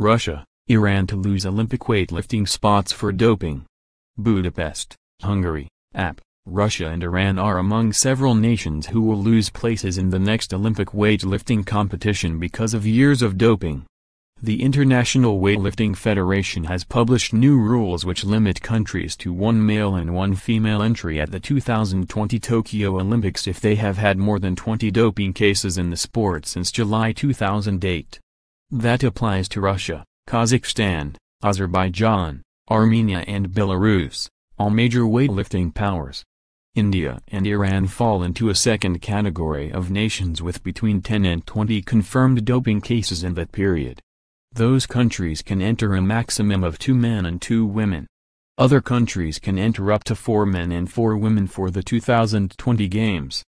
Russia, Iran to lose Olympic weightlifting spots for doping. Budapest, Hungary, App. Russia and Iran are among several nations who will lose places in the next Olympic weightlifting competition because of years of doping. The International Weightlifting Federation has published new rules which limit countries to one male and one female entry at the 2020 Tokyo Olympics if they have had more than 20 doping cases in the sport since July 2008. That applies to Russia, Kazakhstan, Azerbaijan, Armenia and Belarus, all major weightlifting powers. India and Iran fall into a second category of nations with between 10 and 20 confirmed doping cases in that period. Those countries can enter a maximum of two men and two women. Other countries can enter up to four men and four women for the 2020 Games.